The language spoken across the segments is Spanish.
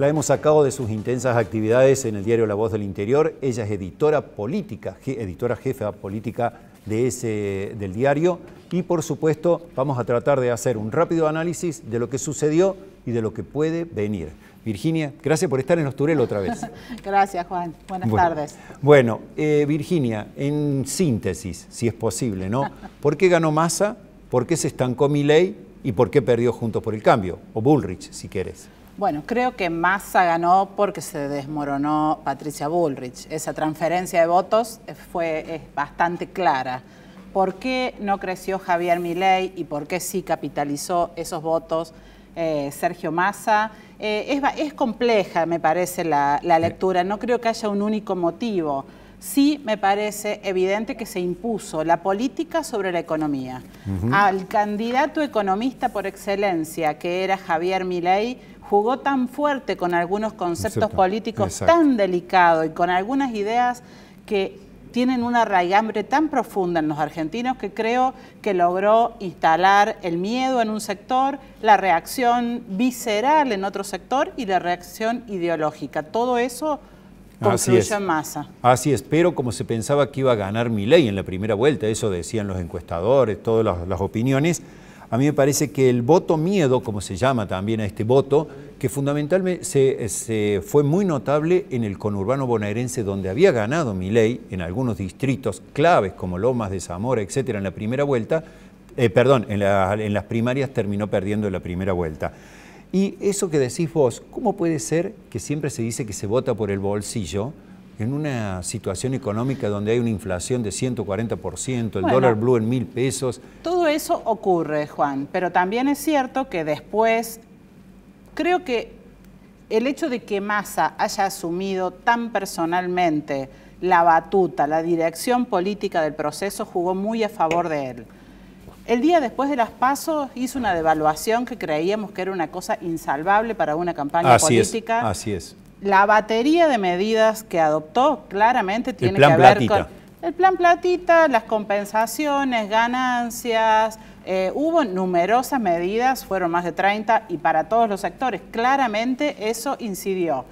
La hemos sacado de sus intensas actividades en el diario La Voz del Interior. Ella es editora política, editora jefa política de ese, del diario. Y por supuesto vamos a tratar de hacer un rápido análisis de lo que sucedió y de lo que puede venir. Virginia, gracias por estar en los otra vez. gracias, Juan. Buenas tardes. Bueno, eh, Virginia, en síntesis, si es posible, ¿no? ¿Por qué ganó Massa? ¿Por qué se estancó Milei? ¿Y por qué perdió Juntos por el Cambio? O Bullrich, si quieres. Bueno, creo que Massa ganó porque se desmoronó Patricia Bullrich. Esa transferencia de votos fue es bastante clara. ¿Por qué no creció Javier Milei y por qué sí capitalizó esos votos eh, Sergio Massa? Eh, es, compleja, me parece, la, lectura. No creo que haya un único motivo sí me parece evidente que se impuso la política sobre la economía. Al candidato economista por excelencia, que era Javier Milei, jugó tan fuerte con algunos conceptos políticos tan delicados y con algunas ideas que tienen una raigambre tan profunda en los argentinos que creo que logró instalar el miedo en un sector, la reacción visceral en otro sector y la reacción ideológica. Todo eso confluyó en masa. Así es, pero como se pensaba que iba a ganar mi ley en la primera vuelta, eso decían los encuestadores, todas las opiniones, a mí me parece que el voto miedo, como se llama también a este voto, que fundamentalmente se, fue muy notable en el conurbano bonaerense donde había ganado Milei en algunos distritos claves como Lomas de Zamora, etcétera, en la primera vuelta, eh, perdón, en, en las primarias terminó perdiendo la primera vuelta. Y eso que decís vos, ¿cómo puede ser que siempre se dice que se vota por el bolsillo? en una situación económica donde hay una inflación de 140%, el dólar blue en mil pesos. Todo eso ocurre, Juan, pero también es cierto que después, creo que el hecho de que Massa haya asumido tan personalmente la batuta, la dirección política del proceso, jugó muy a favor de él. El día después de las pasos hizo una devaluación que creíamos que era una cosa insalvable para una campaña así política. Es, así es la batería de medidas que adoptó claramente tiene que ver con... El plan platita, las compensaciones, ganancias, eh, hubo numerosas medidas, fueron más de 30 y para todos los sectores. Claramente eso incidió.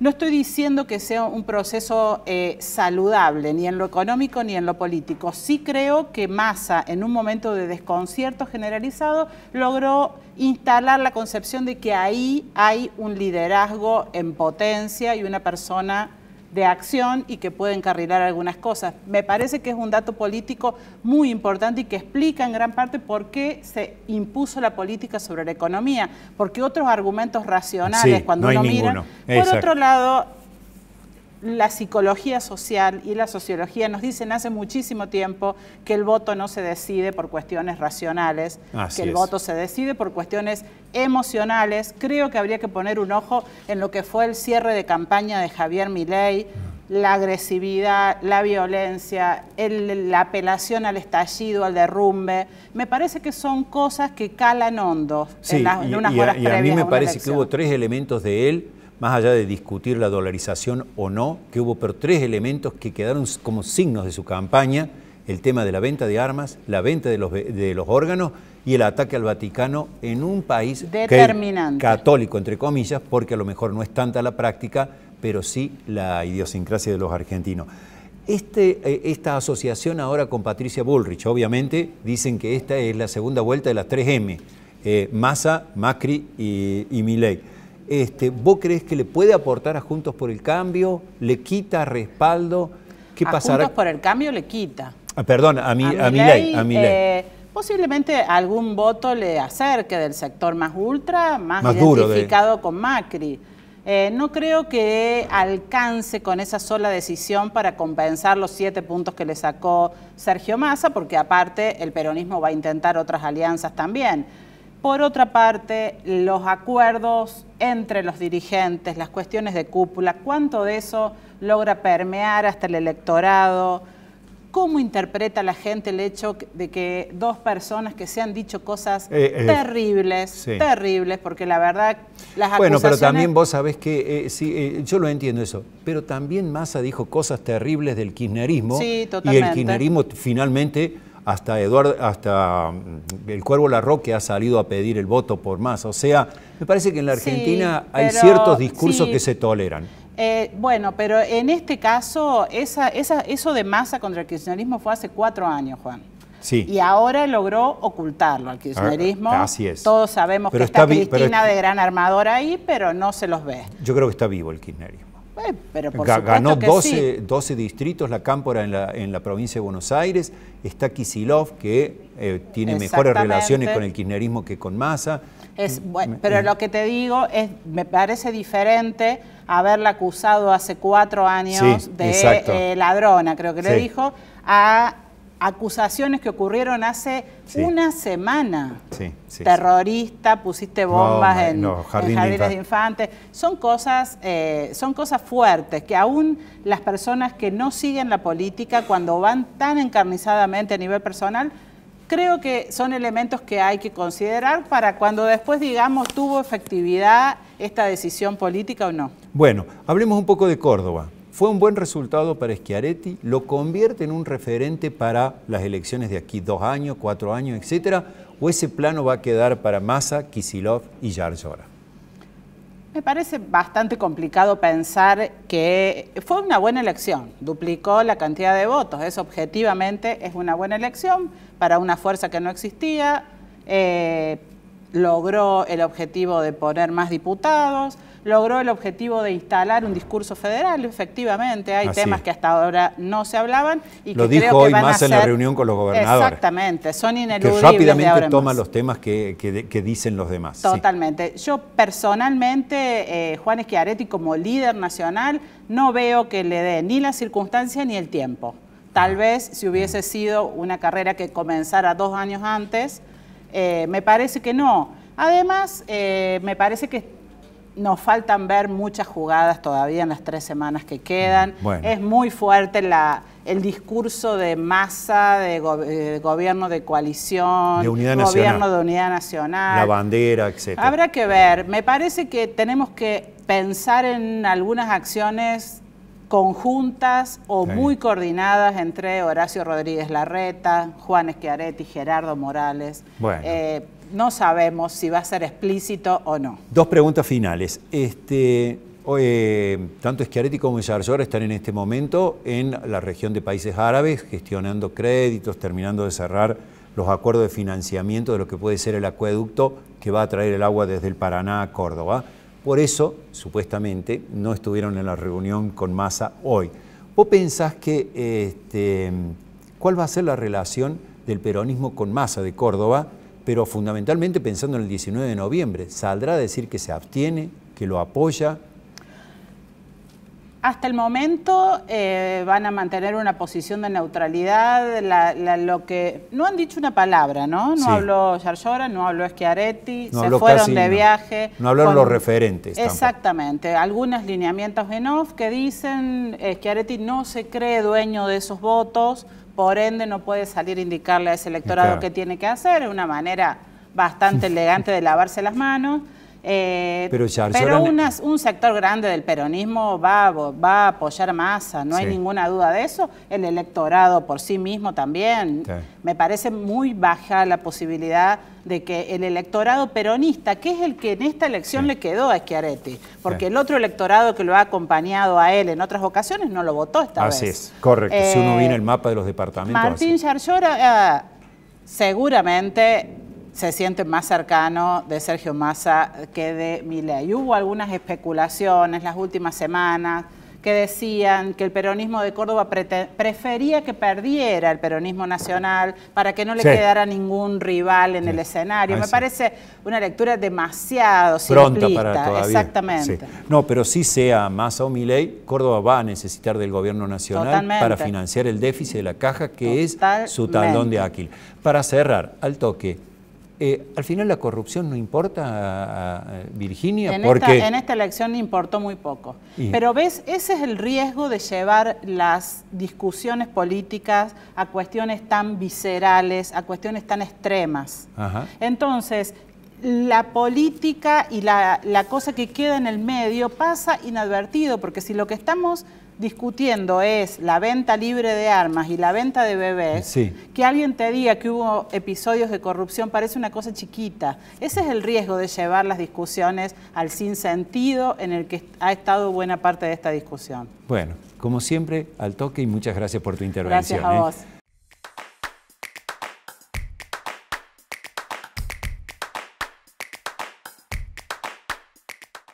No estoy diciendo que sea un proceso eh, saludable, ni en lo económico ni en lo político. Sí creo que Massa, en un momento de desconcierto generalizado, logró instalar la concepción de que ahí hay un liderazgo en potencia y una persona de acción y que puede encarrilar algunas cosas. Me parece que es un dato político muy importante y que explica en gran parte por qué se impuso la política sobre la economía, porque otros argumentos racionales, cuando uno mira, por otro lado, la psicología social y la sociología nos dicen hace muchísimo tiempo que el voto no se decide por cuestiones racionales, que el voto se decide por cuestiones emocionales. Creo que habría que poner un ojo en lo que fue el cierre de campaña de Javier Milei, la agresividad, la violencia, la apelación al estallido, al derrumbe. Me parece que son cosas que calan hondo en, unas horas a, a mí me parece que hubo tres elementos de él más allá de discutir la dolarización o no, que hubo tres elementos que quedaron como signos de su campaña, el tema de la venta de armas, la venta de los, órganos y el ataque al Vaticano en un país católico, entre comillas, porque a lo mejor no es tanta la práctica, pero sí la idiosincrasia de los argentinos. Este, eh, esta asociación ahora con Patricia Bullrich, obviamente dicen que esta es la segunda vuelta de las 3M, eh, Massa, Macri y, y este, ¿Vos crees que le puede aportar a Juntos por el Cambio? ¿Le quita respaldo? ¿Qué a Juntos por el Cambio le quita. Ah, perdón, a mi, ley. a mi eh, posiblemente algún voto le acerque del sector más ultra, más, identificado con Macri. Eh, no creo que alcance con esa sola decisión para compensar los siete puntos que le sacó Sergio Massa, porque aparte el peronismo va a intentar otras alianzas también. Por otra parte, los acuerdos entre los dirigentes, las cuestiones de cúpula, ¿cuánto de eso logra permear hasta el electorado? ¿Cómo interpreta la gente el hecho de que dos personas que se han dicho cosas eh, eh, terribles, terribles, porque la verdad las Bueno, pero también vos sabés que, eh, yo lo entiendo eso, pero también Massa dijo cosas terribles del kirchnerismo y el kirchnerismo finalmente hasta, Eduardo, hasta mm, el Cuervo Larroque ha salido a pedir el voto por más. O sea, me parece que en la Argentina hay ciertos discursos que se toleran. Eh, bueno, pero en este caso, esa, esa, eso de masa contra el kirchnerismo fue hace cuatro años, Juan. Sí. Y ahora logró ocultarlo al kirchnerismo. Ah, así es. Todos sabemos que está, Cristina de gran Armador ahí, pero no se los ve. Yo creo que está vivo el kirchnerismo. Ganó 12, distritos la Cámpora en la, provincia de Buenos Aires. Está Kisilov, que eh, tiene mejores relaciones con el kirchnerismo que con Massa. Es, mm, bueno, pero mm. lo que te digo es, me parece diferente haberla acusado hace cuatro años de eh, ladrona, creo que le dijo, a acusaciones que ocurrieron hace una semana. Sí, sí, Terrorista, pusiste bombas en, jardines de, infantes. Son cosas, eh, son cosas fuertes que aún las personas que no siguen la política, cuando van tan encarnizadamente a nivel personal, creo que son elementos que hay que considerar para cuando después digamos tuvo efectividad esta decisión política o no. Bueno, hablemos un poco de Córdoba fue un buen resultado para Schiaretti, lo convierte en un referente para las elecciones de aquí, dos años, cuatro años, etcétera, o ese plano va a quedar para Massa, Kisilov y Yarjora. Me parece bastante complicado pensar que fue una buena elección, duplicó la cantidad de votos, eso objetivamente es una buena elección para una fuerza que no existía, eh, logró el objetivo de poner más diputados, logró el objetivo de instalar un discurso federal, efectivamente. Hay temas que hasta ahora no se hablaban y Lo que dijo creo que van más en la reunión con los gobernadores. Exactamente, son ineludibles. Que rápidamente toman los temas que, dicen los demás. Totalmente. Yo personalmente, eh, Juan Schiaretti, como líder nacional, no veo que le dé ni la circunstancia ni el tiempo. Tal ah, vez si hubiese sido una carrera que comenzara dos años antes, eh, me parece que no. Además, eh, me parece que nos faltan ver muchas jugadas todavía en las tres semanas que quedan. Mm, es muy fuerte la, el discurso de masa, de, eh, gobierno de coalición, de gobierno de unidad nacional. La bandera, etc. Habrá que ver. Me parece que tenemos que pensar en algunas acciones conjuntas o muy coordinadas entre Horacio Rodríguez Larreta, Juan y Gerardo Morales. Eh, no sabemos si va a ser explícito o no. Dos preguntas finales. Este, tanto Schiaretti como Yarzor están en este momento en la región de países árabes, gestionando créditos, terminando de cerrar los acuerdos de financiamiento de lo que puede ser el acueducto que va a traer el agua desde el Paraná a Córdoba. Por eso, supuestamente, no estuvieron en la reunión con Massa hoy. ¿Vos pensás que este, cuál va a ser la relación del peronismo con Massa de Córdoba pero fundamentalmente pensando en el 19 de noviembre. ¿Saldrá a decir que se abstiene, que lo apoya, hasta el momento eh, van a mantener una posición de neutralidad, lo que no han dicho una palabra, ¿no? No habló Yarlora, no habló Schiaretti, se fueron de viaje. No hablaron los referentes. Exactamente, Algunas lineamientos en off que dicen eh, Schiaretti no se cree dueño de esos votos, por ende no puede salir a indicarle a ese electorado qué tiene que hacer, es una manera bastante elegante de lavarse las manos. Eh, pero, un sector grande del peronismo va, a apoyar masa, no hay ninguna duda de eso. El electorado por sí mismo también. Me parece muy baja la posibilidad de que el electorado peronista, que es el que en esta elección le quedó a Schiaretti, porque el otro electorado que lo ha acompañado a él en otras ocasiones no lo votó esta vez. Así es, correcto. si uno eh, viene el mapa de los departamentos. Martín eh, seguramente se siente más cercano de Sergio Massa que de Milei. Hubo algunas especulaciones las últimas semanas que decían que el peronismo de Córdoba prefería que perdiera el peronismo nacional para que no le quedara ningún rival en el escenario. Me parece una lectura demasiado Pronta Para todavía. Exactamente. No, pero sí sea Massa o Milei, Córdoba va a necesitar del gobierno nacional para financiar el déficit de la caja que es su talón de Aquil. Para cerrar, al toque, eh, al final la corrupción no importa, a eh, Virginia, en Esta, en esta elección importó muy poco. Pero ves, ese es el riesgo de llevar las discusiones políticas a cuestiones tan viscerales, a cuestiones tan extremas. Entonces, la política y la, la cosa que queda en el medio pasa inadvertido, porque si lo que estamos discutiendo es la venta libre de armas y la venta de bebés, que alguien te diga que hubo episodios de corrupción parece una cosa chiquita. Ese es el riesgo de llevar las discusiones al sinsentido en el que ha estado buena parte de esta discusión. Bueno, como siempre, al toque y muchas gracias por tu intervención. Gracias a ¿eh? vos.